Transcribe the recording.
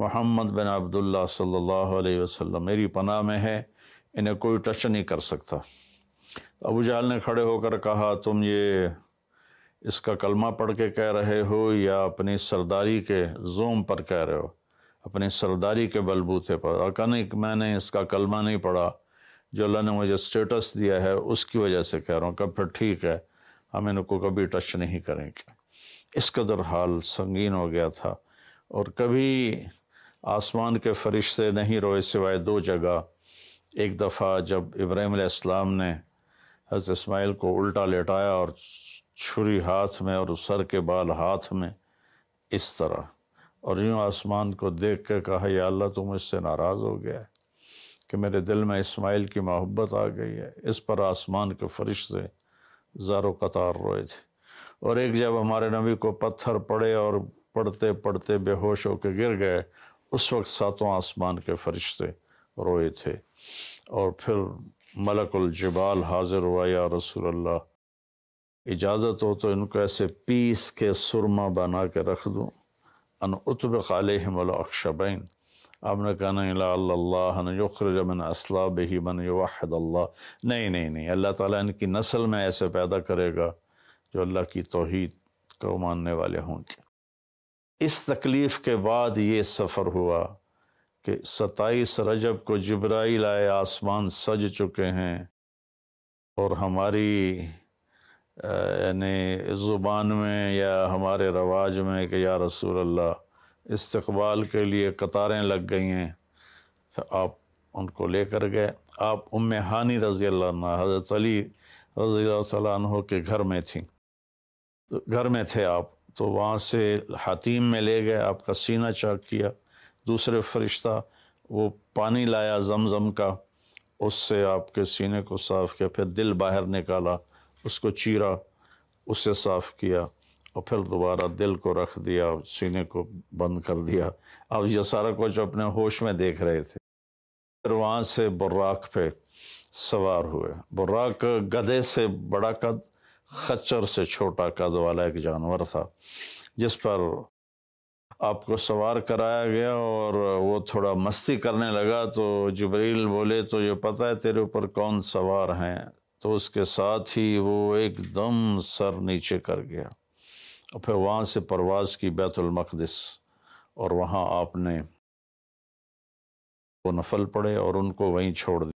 मोहम्मद बिन अब्दुल्ला सल्लल्लाहु अलैहि वसल्लम मेरी पनाह में है इन्हें कोई टच नहीं कर सकता तो अबू जहल ने खड़े होकर कहा तुम ये इसका कलमा पढ़ के कह रहे हो या अपनी सरदारी के जोम पर कह रहे हो अपनी सरदारी के बलबूते पर और नहीं मैंने इसका कलमा नहीं पढ़ा जो अल्लाह ने मुझे स्टेटस दिया है उसकी वजह से कह रहा हूँ कब फिर ठीक है हम इनको कभी टच नहीं करेंगे इस कदर हाल संगीन हो गया था और कभी आसमान के फरिश्ते नहीं रोए सिवाय दो जगह एक दफ़ा जब इब्राहिम इब्राहीम ने हज़रत इस्माइल को उल्टा लेटाया और छुरी हाथ में और सर के बाल हाथ में इस तरह और यूँ आसमान को देख कर कहा या अल्लाह तुम तो इससे नाराज़ हो गया कि मेरे दिल में इसमाइल की मोहब्बत आ गई है इस पर आसमान के फरिश्ते ज़ारो कतार रोए थे और एक जब हमारे नबी को पत्थर पड़े और पड़ते पड़ते बेहोश होकर गिर गए उस वक्त सातों आसमान के फरिश्ते रोए थे और फिर मलकुल जबाल हाजिर हुआ या रसूल अल्लाह इजाज़त हो तो इनको ऐसे पीस के सुरमा बना के रख दूँ अन उतब खालमशबैन आपने कहना अल्लाखरजमन असला बही मन वाहद नहीं नहीं नहीं अल्लाह ताला इनकी नस्ल में ऐसे पैदा करेगा जो अल्लाह की तोहद को मानने वाले होंगे इस तकलीफ़ के बाद ये सफ़र हुआ कि सताईस रजब को जिब्राइल आए आसमान सज चुके हैं और हमारी यानी ज़ुबान में या हमारे रवाज में कि या रसूल अल्लाह इस्तकबाल के लिए कतारें लग गई हैं तो आप उनको लेकर गए आप उम हानी रज़ी अल्लाह हज़रत अली रज़ी तह के घर में थी घर में थे आप तो वहाँ से हतीम में ले गए आपका सीना चाक किया दूसरे फरिश्ता वो पानी लाया जमजम का उससे आपके सीने को साफ़ किया फिर दिल बाहर निकाला उसको चीरा उससे साफ़ किया और फिर दोबारा दिल को रख दिया सीने को बंद कर दिया अब यह सारा कुछ अपने होश में देख रहे थे फिर वहाँ से बुर्राक पे सवार हुए बुर्राक गधे से बड़ा कद खच्चर से छोटा कद वाला एक जानवर था जिस पर आपको सवार कराया गया और वो थोड़ा मस्ती करने लगा तो जबरील बोले तो ये पता है तेरे ऊपर कौन सवार हैं तो उसके साथ ही वो एकदम सर नीचे कर गया और फिर वहाँ से परवाज़ की बैतुलमक़दस और वहाँ आपने वो नफल पड़े और उनको वहीं छोड़ दिया